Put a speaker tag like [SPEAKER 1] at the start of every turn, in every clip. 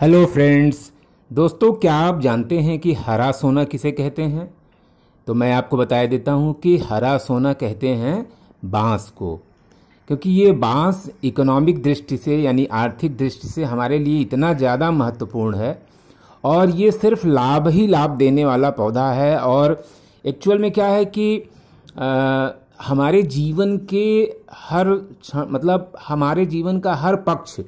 [SPEAKER 1] hello friends दोस्तों क्या आप जानते हैं कि हरा सोना किसे कहते हैं तो मैं आपको बता देता हूँ कि हरा सोना कहते हैं बांस को क्योंकि ये बांस इकोनॉमिक दृष्टि से यानी आर्थिक दृष्टि से हमारे लिए इतना ज़्यादा महत्वपूर्ण है और ये सिर्फ लाभ ही लाभ देने वाला पौधा है और एक्चुअल में क्या है कि आ, हमारे जीवन के हर मतलब हमारे जीवन का हर पक्ष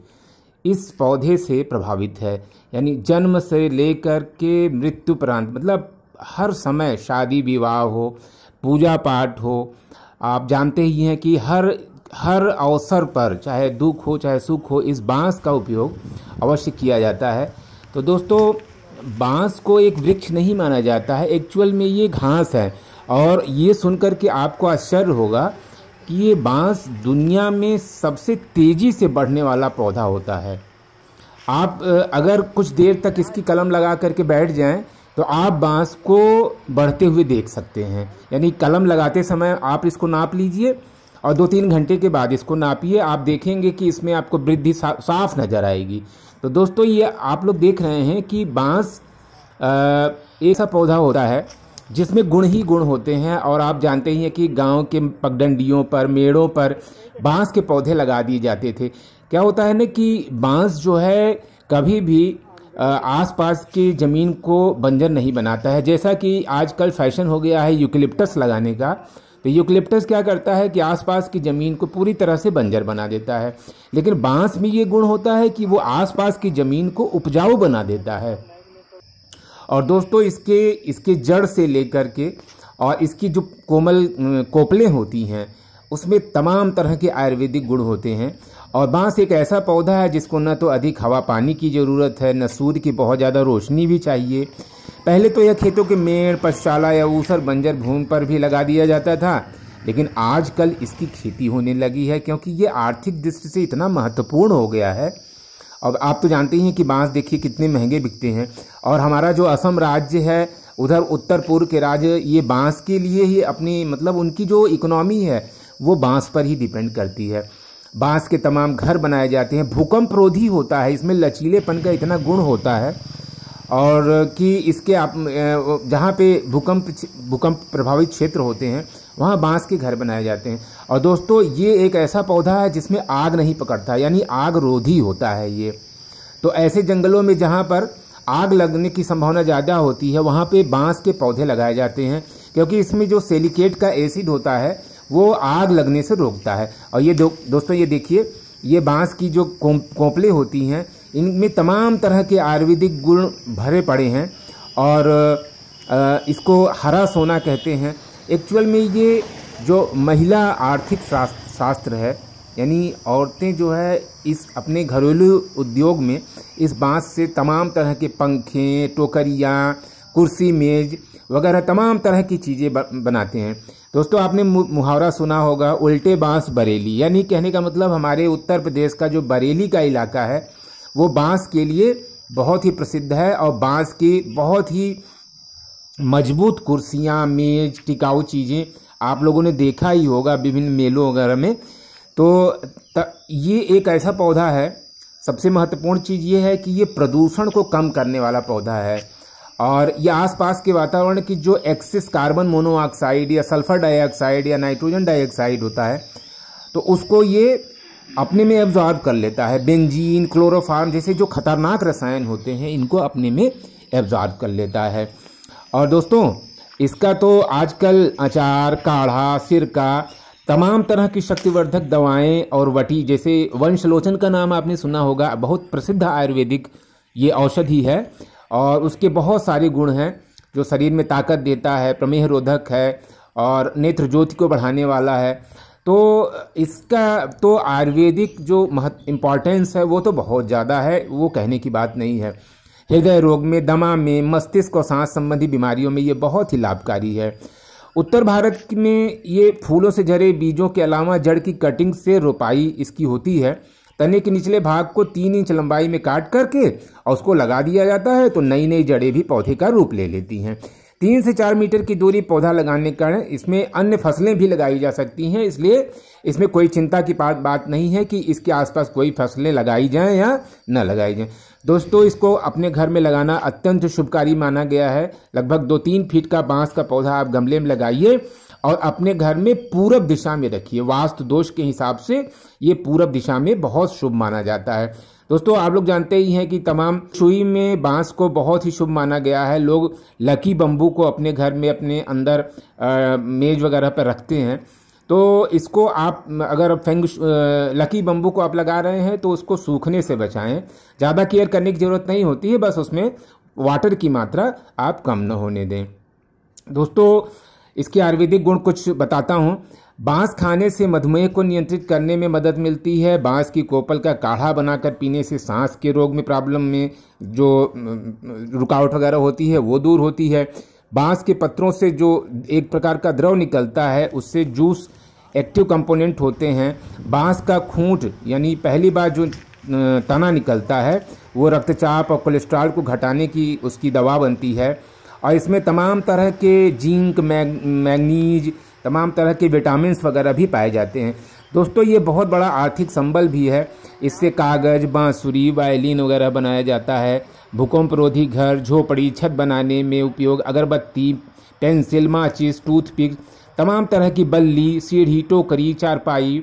[SPEAKER 1] इस पौधे से प्रभावित है यानी जन्म से लेकर के मृत्यु प्रांत मतलब हर समय शादी विवाह हो पूजा पाठ हो आप जानते ही हैं कि हर हर अवसर पर चाहे दुख हो चाहे सुख हो इस बांस का उपयोग अवश्य किया जाता है तो दोस्तों बांस को एक वृक्ष नहीं माना जाता है एक्चुअल में ये घास है और ये सुनकर के आपको आश्चर्य होगा कि ये बांस दुनिया में सबसे तेज़ी से बढ़ने वाला पौधा होता है आप अगर कुछ देर तक इसकी कलम लगा करके बैठ जाएं तो आप बांस को बढ़ते हुए देख सकते हैं यानी कलम लगाते समय आप इसको नाप लीजिए और दो तीन घंटे के बाद इसको नापिए आप देखेंगे कि इसमें आपको वृद्धि सा, साफ नज़र आएगी तो दोस्तों ये आप लोग देख रहे हैं कि बांस ऐसा पौधा होता है जिसमें गुण ही गुण होते हैं और आप जानते ही हैं कि गांव के पगडंडियों पर मेड़ों पर बांस के पौधे लगा दिए जाते थे क्या होता है ना कि बांस जो है कभी भी आसपास की ज़मीन को बंजर नहीं बनाता है जैसा कि आजकल फैशन हो गया है यूकलिप्टस लगाने का तो यूकलिप्टस क्या करता है कि आसपास की ज़मीन को पूरी तरह से बंजर बना देता है लेकिन बांस में ये गुण होता है कि वो आसपास की ज़मीन को उपजाऊ बना देता है और दोस्तों इसके इसके जड़ से लेकर के और इसकी जो कोमल कोपलें होती हैं उसमें तमाम तरह के आयुर्वेदिक गुण होते हैं और बांस एक ऐसा पौधा है जिसको न तो अधिक हवा पानी की ज़रूरत है न सूर्य की बहुत ज़्यादा रोशनी भी चाहिए पहले तो यह खेतों के मेड़ पशशाला या ऊसर बंजर भूमि पर भी लगा दिया जाता था लेकिन आजकल इसकी खेती होने लगी है क्योंकि ये आर्थिक दृष्टि से इतना महत्वपूर्ण हो गया है और आप तो जानते ही हैं कि बांस देखिए कितने महंगे बिकते हैं और हमारा जो असम राज्य है उधर उत्तर पूर्व के राज्य ये बांस के लिए ही अपनी मतलब उनकी जो इकोनॉमी है वो बांस पर ही डिपेंड करती है बांस के तमाम घर बनाए जाते हैं भूकंप रोधी होता है इसमें लचीलेपन का इतना गुण होता है और कि इसके आप जहाँ पे भूकंप भूकंप प्रभावित क्षेत्र होते हैं वहाँ बांस के घर बनाए जाते हैं और दोस्तों ये एक ऐसा पौधा है जिसमें आग नहीं पकड़ता यानी आग रोधी होता है ये तो ऐसे जंगलों में जहाँ पर आग लगने की संभावना ज़्यादा होती है वहाँ पे बांस के पौधे लगाए जाते हैं क्योंकि इसमें जो सेलिकेट का एसिड होता है वो आग लगने से रोकता है और ये दो, दोस्तों ये देखिए ये बांस की जो कोंपले होती हैं इनमें तमाम तरह के आयुर्वेदिक गुण भरे पड़े हैं और इसको हरा सोना कहते हैं एक्चुअल में ये जो महिला आर्थिक शास्त्र है यानी औरतें जो है इस अपने घरेलू उद्योग में इस बांस से तमाम तरह के पंखे टोकरियाँ कुर्सी मेज वगैरह तमाम तरह की चीज़ें बनाते हैं दोस्तों आपने मुहावरा सुना होगा उल्टे बांस बरेली यानी कहने का मतलब हमारे उत्तर प्रदेश का जो बरेली का इलाका है वो बांस के लिए बहुत ही प्रसिद्ध है और बांस की बहुत ही मजबूत कुर्सियाँ मेज टिकाऊ चीज़ें आप लोगों ने देखा ही होगा विभिन्न मेलों वगैरह में तो ये एक ऐसा पौधा है सबसे महत्वपूर्ण चीज़ ये है कि ये प्रदूषण को कम करने वाला पौधा है और ये आसपास के वातावरण की जो एक्सेस कार्बन मोनोऑक्साइड या सल्फर डाइऑक्साइड या नाइट्रोजन डाइऑक्साइड होता है तो उसको ये अपने में एब्जॉर्ब कर लेता है बेंजीन क्लोरोफार्म जैसे जो खतरनाक रसायन होते हैं इनको अपने में एब्जॉर्ब कर लेता है और दोस्तों इसका तो आजकल अचार काढ़ा सिरका तमाम तरह की शक्तिवर्धक दवाएं और वटी जैसे वंशलोचन का नाम आपने सुना होगा बहुत प्रसिद्ध आयुर्वेदिक ये औषधि है और उसके बहुत सारे गुण हैं जो शरीर में ताकत देता है प्रमेह रोधक है और नेत्र ज्योति को बढ़ाने वाला है तो इसका तो आयुर्वेदिक जो महत्व इम्पॉर्टेंस है वो तो बहुत ज़्यादा है वो कहने की बात नहीं है हृदय रोग में दमा में मस्तिष्क और सांस संबंधी बीमारियों में ये बहुत ही लाभकारी है उत्तर भारत में ये फूलों से जरे बीजों के अलावा जड़ की कटिंग से रोपाई इसकी होती है तने के निचले भाग को तीन इंच लंबाई में काट करके और उसको लगा दिया जाता है तो नई नई जड़ें भी पौधे का रूप ले लेती हैं तीन से चार मीटर की दूरी पौधा लगाने के कारण इसमें अन्य फसलें भी लगाई जा सकती हैं इसलिए इसमें कोई चिंता की बात नहीं है कि इसके आसपास कोई फसलें लगाई जाएं या न लगाई जाएं दोस्तों इसको अपने घर में लगाना अत्यंत शुभकारी माना गया है लगभग दो तीन फीट का बांस का पौधा आप गमले में लगाइए और अपने घर में पूरब दिशा में रखिए वास्तु दोष के हिसाब से ये पूरब दिशा में बहुत शुभ माना जाता है दोस्तों आप लोग जानते ही हैं कि तमाम सुई में बांस को बहुत ही शुभ माना गया है लोग लकी बम्बू को अपने घर में अपने अंदर मेज वगैरह पर रखते हैं तो इसको आप अगर फेंग लकी बम्बू को आप लगा रहे हैं तो उसको सूखने से बचाएं ज़्यादा केयर करने की ज़रूरत नहीं होती है बस उसमें वाटर की मात्रा आप कम न होने दें दोस्तों इसके आयुर्वेदिक गुण कुछ बताता हूँ बांस खाने से मधुमेह को नियंत्रित करने में मदद मिलती है बांस की कोपल का काढ़ा बनाकर पीने से सांस के रोग में प्रॉब्लम में जो रुकावट वगैरह होती है वो दूर होती है बांस के पत्रों से जो एक प्रकार का द्रव निकलता है उससे जूस एक्टिव कंपोनेंट होते हैं बांस का खूंट यानी पहली बार जो तना निकलता है वो रक्तचाप और कोलेस्ट्रॉल को घटाने की उसकी दवा बनती है और इसमें तमाम तरह के जिंक मैग मैगनीज तमाम तरह के विटामिन वगैरह भी पाए जाते हैं दोस्तों ये बहुत बड़ा आर्थिक संबल भी है इससे कागज़ बाँसुरी वायलिन वगैरह बनाया जाता है भूकंप रोधी घर झोपड़ी छत बनाने में उपयोग अगरबत्ती पेंसिल माचिस टूथपिक तमाम तरह की बल्ली सीढ़ी टोकरी चारपाई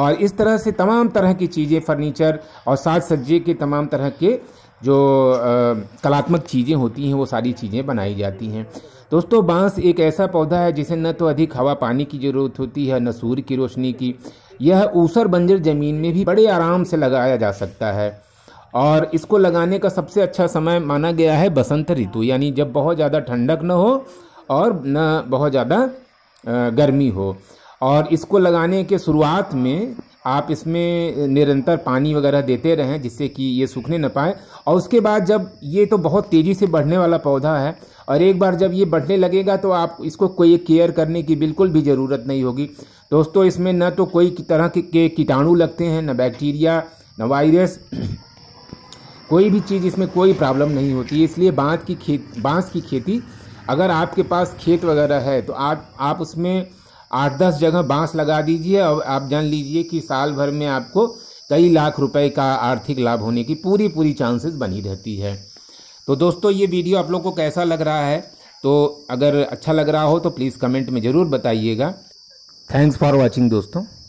[SPEAKER 1] और इस तरह से तमाम तरह की चीज़ें फर्नीचर और साज सज्जे के तमाम तरह के जो आ, कलात्मक चीज़ें होती हैं वो सारी चीज़ें बनाई जाती हैं दोस्तों बांस एक ऐसा पौधा है जिसे न तो अधिक हवा पानी की जरूरत होती है न सूर्य की रोशनी की यह ऊसर बंजर ज़मीन में भी बड़े आराम से लगाया जा सकता है और इसको लगाने का सबसे अच्छा समय माना गया है बसंत ऋतु यानी जब बहुत ज़्यादा ठंडक न हो और न बहुत ज़्यादा गर्मी हो और इसको लगाने के शुरुआत में आप इसमें निरंतर पानी वगैरह देते रहें जिससे कि ये सूखने ना पाए और उसके बाद जब ये तो बहुत तेज़ी से बढ़ने वाला पौधा है और एक बार जब ये बढ़ने लगेगा तो आप इसको कोई केयर करने की बिल्कुल भी ज़रूरत नहीं होगी दोस्तों इसमें न तो कोई तरह के कीटाणु लगते हैं न बैक्टीरिया न वायरस कोई भी चीज़ इसमें कोई प्रॉब्लम नहीं होती है इसलिए बाँध की खेत बाँस की खेती अगर आपके पास खेत वगैरह है तो आप आप उसमें आठ दस जगह बाँस लगा दीजिए और आप जान लीजिए कि साल भर में आपको कई लाख रुपए का आर्थिक लाभ होने की पूरी पूरी चांसेस बनी रहती है तो दोस्तों ये वीडियो आप लोग को कैसा लग रहा है तो अगर अच्छा लग रहा हो तो प्लीज़ कमेंट में ज़रूर बताइएगा थैंक्स फॉर वॉचिंग दोस्तों